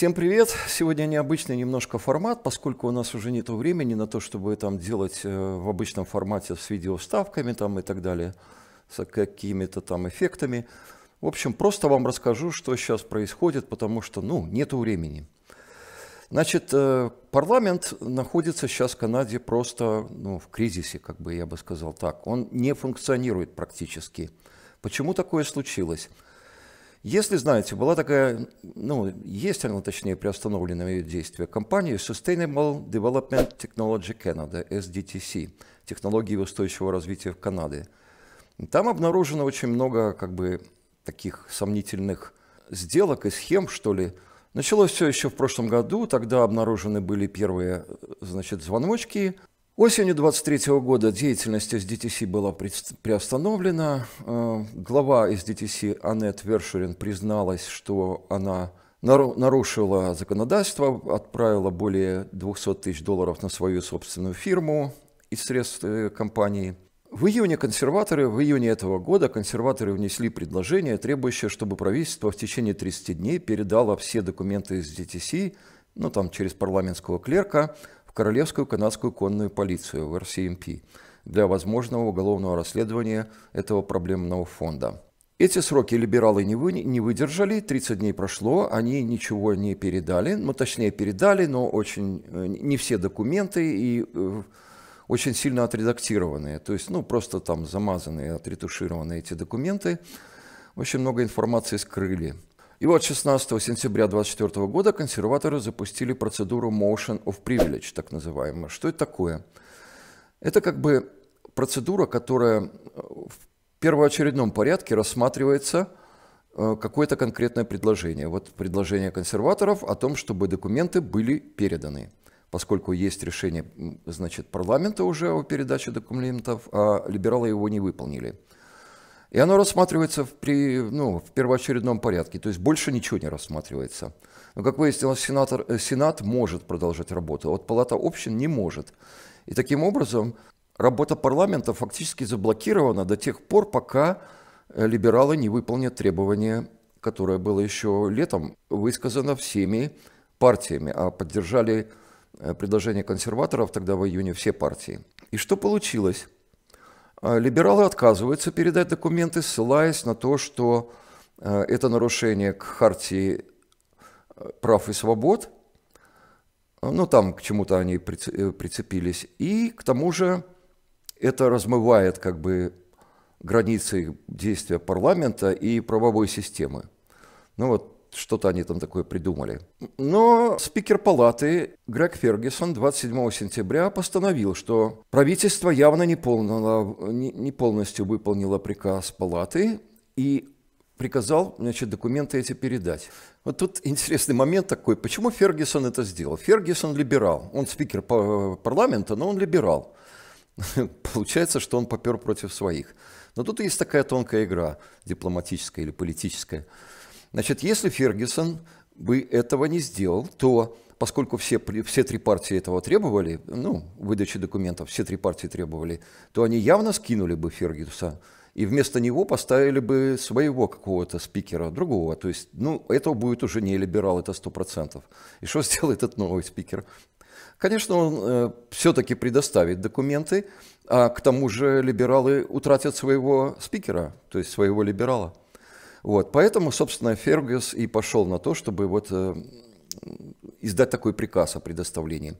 Всем привет! Сегодня необычный немножко формат, поскольку у нас уже нет времени на то, чтобы там делать э, в обычном формате с видеоставками там и так далее, с какими-то там эффектами. В общем, просто вам расскажу, что сейчас происходит, потому что, ну, нету времени. Значит, э, парламент находится сейчас в Канаде просто ну, в кризисе, как бы я бы сказал так. Он не функционирует практически. Почему такое случилось? Если, знаете, была такая, ну, есть она, точнее, приостановлено ее действие, компания Sustainable Development Technology Canada, SDTC, технологии устойчивого развития в Канаде. Там обнаружено очень много, как бы, таких сомнительных сделок и схем, что ли. Началось все еще в прошлом году, тогда обнаружены были первые, значит, звоночки Осенью 23 года деятельность из SDTC была приостановлена. Э, глава из SDTC Аннет Вершурин призналась, что она нарушила законодательство, отправила более 200 тысяч долларов на свою собственную фирму из средств э, компании. В июне консерваторы, в июне этого года консерваторы внесли предложение, требующее, чтобы правительство в течение 30 дней передало все документы из DTC, ну там через парламентского клерка, в Королевскую канадскую конную полицию, в РСМП, эм для возможного уголовного расследования этого проблемного фонда. Эти сроки либералы не, вы, не выдержали, 30 дней прошло, они ничего не передали, ну точнее передали, но очень э, не все документы и э, очень сильно отредактированные, то есть ну просто там замазанные, отретушированные эти документы, очень много информации скрыли. И вот 16 сентября 2024 года консерваторы запустили процедуру Motion of Privilege, так называемую. Что это такое? Это как бы процедура, которая э, в первоочередном порядке рассматривается э, какое-то конкретное предложение. Вот предложение консерваторов о том, чтобы документы были переданы. Поскольку есть решение значит, парламента уже о передаче документов, а либералы его не выполнили. И оно рассматривается в, при, ну, в первоочередном порядке, то есть больше ничего не рассматривается. Но, как выяснилось, сенатор, э, Сенат может продолжать работу, а вот Палата общин не может. И таким образом работа парламента фактически заблокирована до тех пор, пока э, либералы не выполнят требования, которое было еще летом высказано всеми партиями, а поддержали э, предложение консерваторов тогда в июне все партии. И что получилось? А, либералы отказываются передать документы, ссылаясь на то, что э, это нарушение к хартии э, прав и свобод, а, ну там к чему-то они э, прицепились, и к тому же это размывает как бы границы действия парламента и правовой системы. Ну вот что-то они там такое придумали. Но спикер палаты Грег Фергюсон 27 сентября постановил, что правительство явно не, полно, не, не полностью выполнило приказ палаты и приказал, значит, документы эти передать. Вот тут интересный момент такой, почему Фергюсон это сделал? Фергюсон либерал, он спикер парламента, но он либерал. Получается, что он попер против своих. Но тут есть такая тонкая игра дипломатическая или политическая – Значит, если Фергюсон бы этого не сделал, то поскольку все, все три партии этого требовали, ну, выдачи документов, все три партии требовали, то они явно скинули бы Фергюса и вместо него поставили бы своего какого-то спикера, другого. То есть, ну, этого будет уже не либерал, это 100%. И что сделает этот новый спикер? Конечно, он э, все-таки предоставит документы, а к тому же либералы утратят своего спикера, то есть своего либерала. Вот, поэтому, собственно, Фергюс и пошел на то, чтобы вот э, издать такой приказ о предоставлении.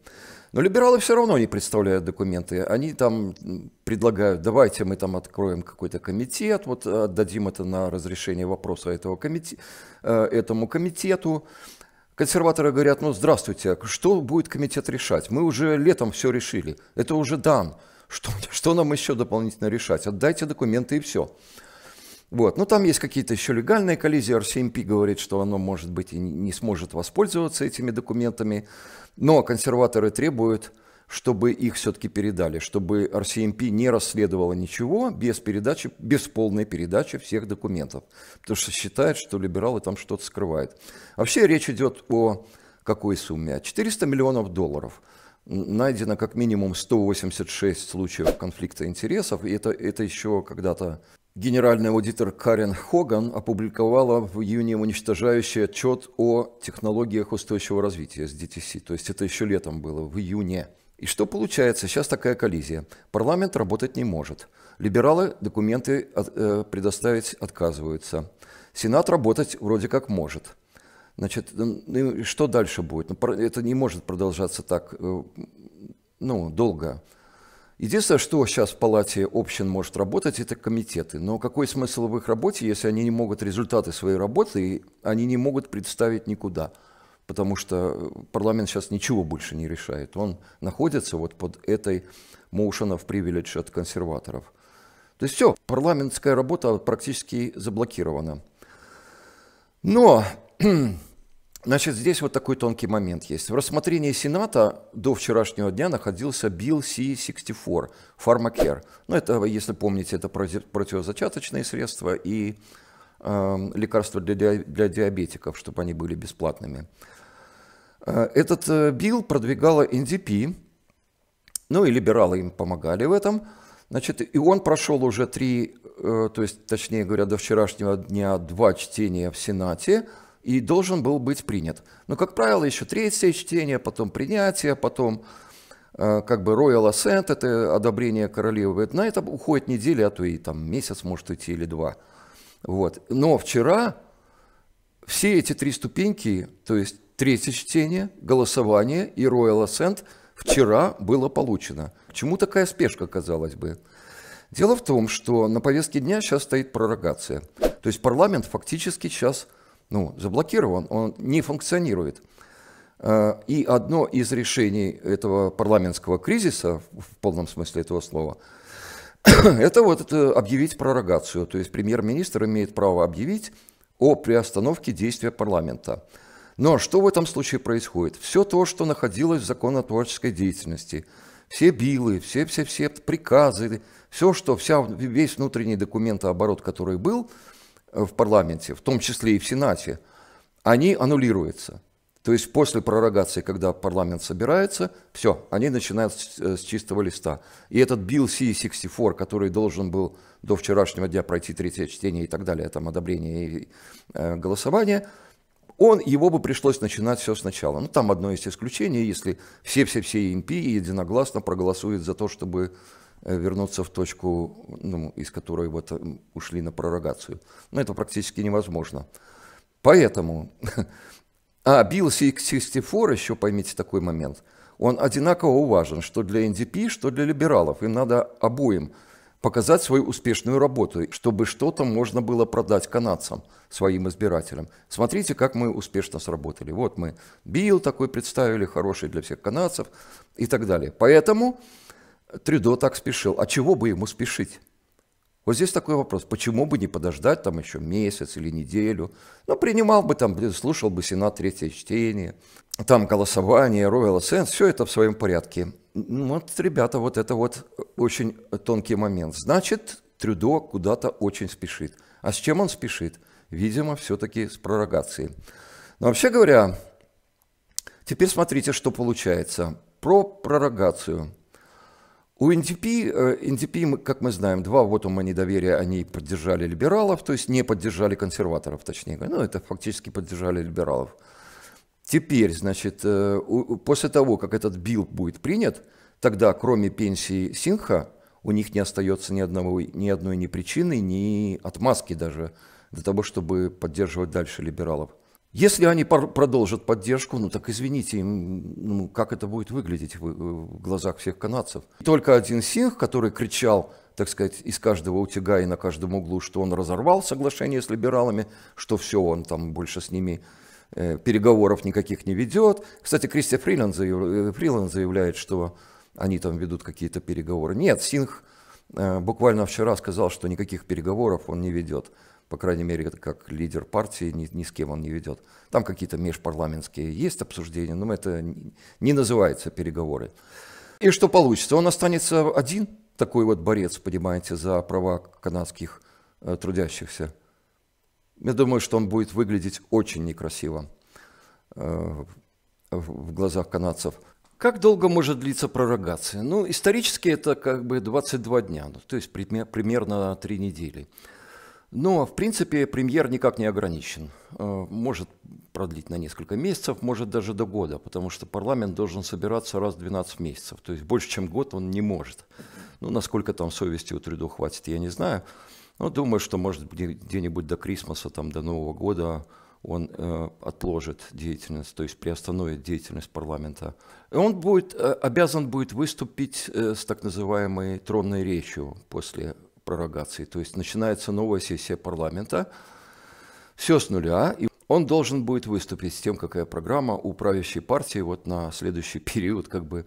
Но либералы все равно не представляют документы. Они там предлагают, давайте мы там откроем какой-то комитет, вот э, отдадим это на разрешение вопроса этого комитет, э, этому комитету. Консерваторы говорят, ну здравствуйте, а что будет комитет решать? Мы уже летом все решили, это уже дан. Что, что нам еще дополнительно решать? Отдайте документы и все. Вот. Но ну, там есть какие-то еще легальные коллизии. RCMP эм говорит, что оно, может быть, и не сможет воспользоваться этими документами. Но консерваторы требуют, чтобы их все-таки передали, чтобы RCMP эм не расследовало ничего без передачи, без полной передачи всех документов. Потому что считают, что либералы там что-то скрывают. вообще речь идет о какой сумме? О 400 миллионов долларов найдено как минимум 186 случаев конфликта интересов, и это, это еще когда-то Генеральный аудитор Карен Хоган опубликовала в июне уничтожающий отчет о технологиях устойчивого развития с SDTC. То есть это еще летом было, в июне. И что получается? Сейчас такая коллизия. Парламент работать не может. Либералы документы от, э, предоставить отказываются. Сенат работать вроде как может. Значит, ну что дальше будет? Ну, это не может продолжаться так э, ну, долго. Единственное, что сейчас в Палате общин может работать, это комитеты. Но какой смысл в их работе, если они не могут результаты своей работы, и они не могут представить никуда? Потому что э, парламент сейчас ничего больше не решает. Он находится вот под этой motion of privilege от консерваторов. То есть все, парламентская работа практически заблокирована. Но Значит, здесь вот такой тонкий момент есть. В рассмотрении Сената до вчерашнего дня находился Bill C-64, фармакер. Ну, это, если помните, это противозачаточные средства и э, лекарства для, для диабетиков, чтобы они были бесплатными. Э, этот Билл э, продвигала НДП, ну и либералы им помогали в этом. Значит, и он прошел уже три, э, то есть, точнее говоря, до вчерашнего дня два чтения в Сенате – и должен был быть принят. Но, как правило, еще третье чтение, потом принятие, потом э, как бы royal assent, это одобрение королевы. На это уходит неделя, а то и там месяц может идти или два. Вот. Но вчера все эти три ступеньки, то есть третье чтение, голосование и royal assent вчера было получено. К чему такая спешка, казалось бы? Дело в том, что на повестке дня сейчас стоит пророгация. То есть парламент фактически сейчас – ну, заблокирован, он не функционирует. Э, и одно из решений этого парламентского кризиса, в полном смысле этого слова, это вот это объявить пророгацию. То есть премьер-министр имеет право объявить о приостановке действия парламента. Но что в этом случае происходит? Все то, что находилось в законотворческой деятельности, все билы, все-все-все приказы, все, что вся, весь внутренний документооборот, который был – Э, в парламенте, в том числе и в Сенате, они аннулируются. То есть после пророгации, когда парламент собирается, все, они начинают с, э, с чистого листа. И этот билл C-64, который должен был до вчерашнего дня пройти третье чтение и так далее, там одобрение и э, голосование, он, его бы пришлось начинать все сначала. Ну, там одно есть исключение, если все-все-все МП единогласно проголосуют за то, чтобы Э, вернуться в точку, ну, из которой вот э, ушли на пророгацию. Но это практически невозможно. Поэтому... А Билл Сикстифор, еще поймите такой момент, он одинаково уважен, что для НДП, что для либералов. Им надо обоим показать свою успешную работу, чтобы что-то можно было продать канадцам, своим избирателям. Смотрите, как мы успешно сработали. Вот мы Билл такой представили, хороший для всех канадцев и так далее. Поэтому Трюдо так спешил. А чего бы ему спешить? Вот здесь такой вопрос. Почему бы не подождать там еще месяц или неделю? Ну, принимал бы там, слушал бы Сенат третье чтение, там голосование, Royal Assent, все это в своем порядке. Вот, ребята, вот это вот очень тонкий момент. Значит, Трюдо куда-то очень спешит. А с чем он спешит? Видимо, все-таки с пророгацией. Но вообще говоря, теперь смотрите, что получается. Про пророгацию – у НДП, э, НДП, как мы знаем, два вотума недоверия они поддержали либералов, то есть не поддержали консерваторов, точнее Ну, это фактически поддержали либералов. Теперь, значит, э, после того, как этот билл будет принят, тогда, кроме пенсии Синха, у них не остается ни, одного, ни одной ни причины, ни отмазки даже для того, чтобы поддерживать дальше либералов. Если они продолжат поддержку, ну так извините, ну, как это будет выглядеть в, э, в глазах всех канадцев. только один Синг, который кричал, так сказать, из каждого утюга и на каждом углу, что он разорвал соглашение с либералами, что все, он там больше с ними э, переговоров никаких не ведет. Кстати, Кристи Фриланд, заяв, э, заявляет, что они там ведут какие-то переговоры. Нет, Синг э, буквально вчера сказал, что никаких переговоров он не ведет по крайней мере, как лидер партии, ни, ни с кем он не ведет. Там какие-то межпарламентские есть обсуждения, но это не называется переговоры. И что получится? Он останется один, такой вот борец, понимаете, за права канадских э, трудящихся. Я думаю, что он будет выглядеть очень некрасиво э, в глазах канадцев. Как долго может длиться пророгация? Ну, исторически это как бы 22 дня, ну, то есть примерно 3 недели. Но, в принципе, премьер никак не ограничен. Э, может продлить на несколько месяцев, может даже до года, потому что парламент должен собираться раз в 12 месяцев. То есть больше, чем год он не может. Ну, насколько там совести у Трюдо хватит, я не знаю. Но думаю, что, может, где-нибудь до Крисмаса, там, до Нового года он э, отложит деятельность, то есть приостановит деятельность парламента. И он будет, э, обязан будет выступить э, с так называемой тронной речью после пророгации. То есть начинается новая сессия парламента, все с нуля, и он должен будет выступить с тем, какая программа у правящей партии вот на следующий период как бы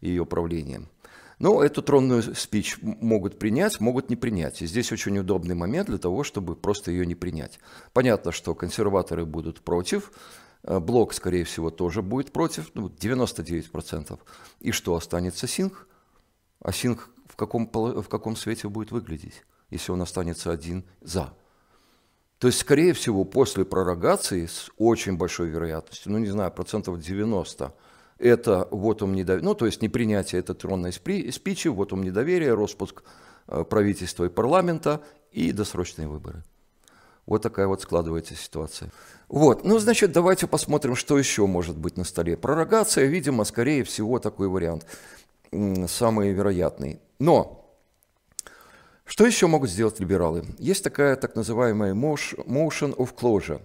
ее правления. Но ну, эту тронную спич могут принять, могут не принять. И здесь очень удобный момент для того, чтобы просто ее не принять. Понятно, что консерваторы будут против, э, блок, скорее всего, тоже будет против, ну, 99%. И что, останется Синг? А Синг каком, в каком свете будет выглядеть, если он останется один за. То есть, скорее всего, после пророгации с очень большой вероятностью, ну, не знаю, процентов 90, это вот он недоверие, ну, то есть непринятие этой тронной спичи, вот он недоверие, распуск э, правительства и парламента и досрочные выборы. Вот такая вот складывается ситуация. Вот, ну, значит, давайте посмотрим, что еще может быть на столе. Пророгация, видимо, скорее всего, такой вариант самый вероятный. Но что еще могут сделать либералы? Есть такая так называемая motion of closure.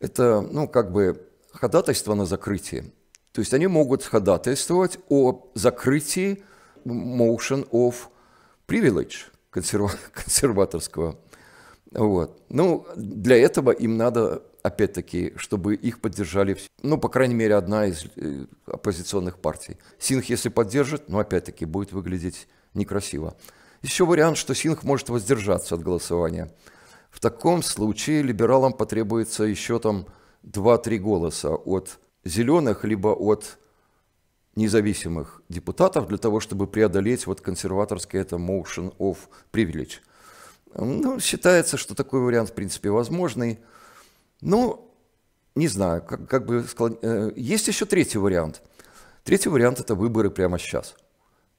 Это, ну, как бы ходатайство на закрытие. То есть они могут ходатайствовать о закрытии motion of privilege консерва- консерваторского. Вот. Ну, для этого им надо опять-таки, чтобы их поддержали, ну, по крайней мере, одна из э, оппозиционных партий. Синх, если поддержит, ну, опять-таки, будет выглядеть некрасиво. Еще вариант, что Синх может воздержаться от голосования. В таком случае либералам потребуется еще там 2-3 голоса от зеленых, либо от независимых депутатов для того, чтобы преодолеть вот консерваторский это motion of privilege. Ну, считается, что такой вариант, в принципе, возможный – ну, не знаю, как, как бы склон... Э, есть еще третий вариант. Третий вариант – это выборы прямо сейчас.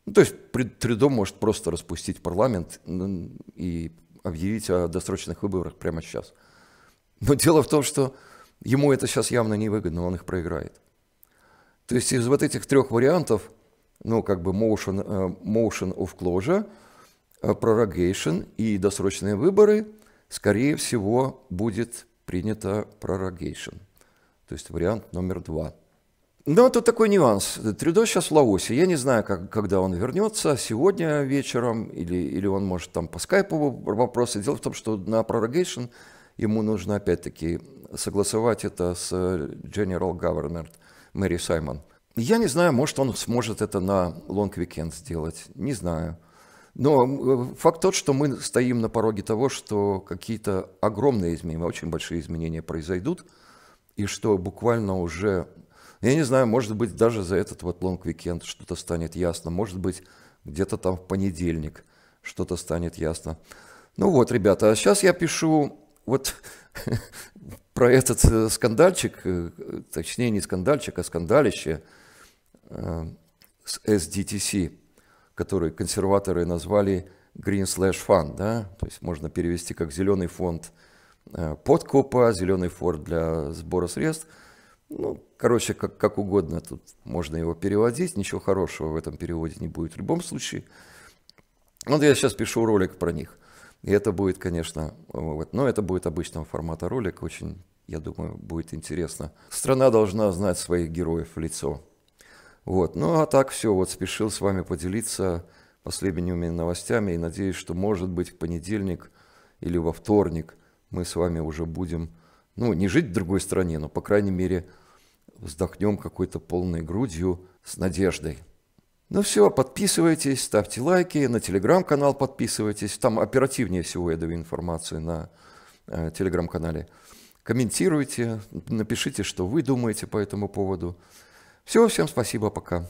Ну, то есть Трюдо может просто распустить парламент ну, и объявить о досрочных выборах прямо сейчас. Но дело в том, что ему это сейчас явно невыгодно, он их проиграет. То есть из вот этих трех вариантов, ну, как бы motion, э, motion of closure, э, prorogation и досрочные выборы, скорее всего, будет принято prorogation, то есть вариант номер два. Но ну, тут такой нюанс. Трюдо сейчас в Лаосе. Я не знаю, как, когда он вернется, сегодня вечером, или, или он может там по скайпу вопросы. Дело в том, что на prorogation ему нужно опять-таки согласовать это с э, General Governor Мэри Саймон. Я не знаю, может он сможет это на Long Weekend сделать, не знаю. Но э, факт тот, что мы стоим на пороге того, что какие-то огромные изменения, очень большие изменения произойдут, и что буквально уже, я не знаю, может быть, даже за этот вот лонг-викенд что-то станет ясно, может быть, где-то там в понедельник что-то станет ясно. Ну вот, ребята, а сейчас я пишу вот про этот э, скандальчик, э, точнее не скандальчик, а скандалище с SDTC – который консерваторы назвали Green Slash Fund, да, то есть можно перевести как зеленый фонд э, подкупа, зеленый фонд для сбора средств. Ну, короче, как, как угодно тут можно его переводить, ничего хорошего в этом переводе не будет в любом случае. Вот я сейчас пишу ролик про них. И это будет, конечно, вот, но это будет обычного формата ролик, очень, я думаю, будет интересно. Страна должна знать своих героев в лицо. Вот. Ну а так все, вот спешил с вами поделиться последними новостями и надеюсь, что может быть в понедельник или во вторник мы с вами уже будем, ну не жить в другой стране, но по крайней мере вздохнем какой-то полной грудью с надеждой. Ну все, подписывайтесь, ставьте лайки, на телеграм-канал подписывайтесь, там оперативнее всего я даю информацию на э, телеграм-канале. Комментируйте, напишите, что вы думаете по этому поводу. Все, всем спасибо, пока.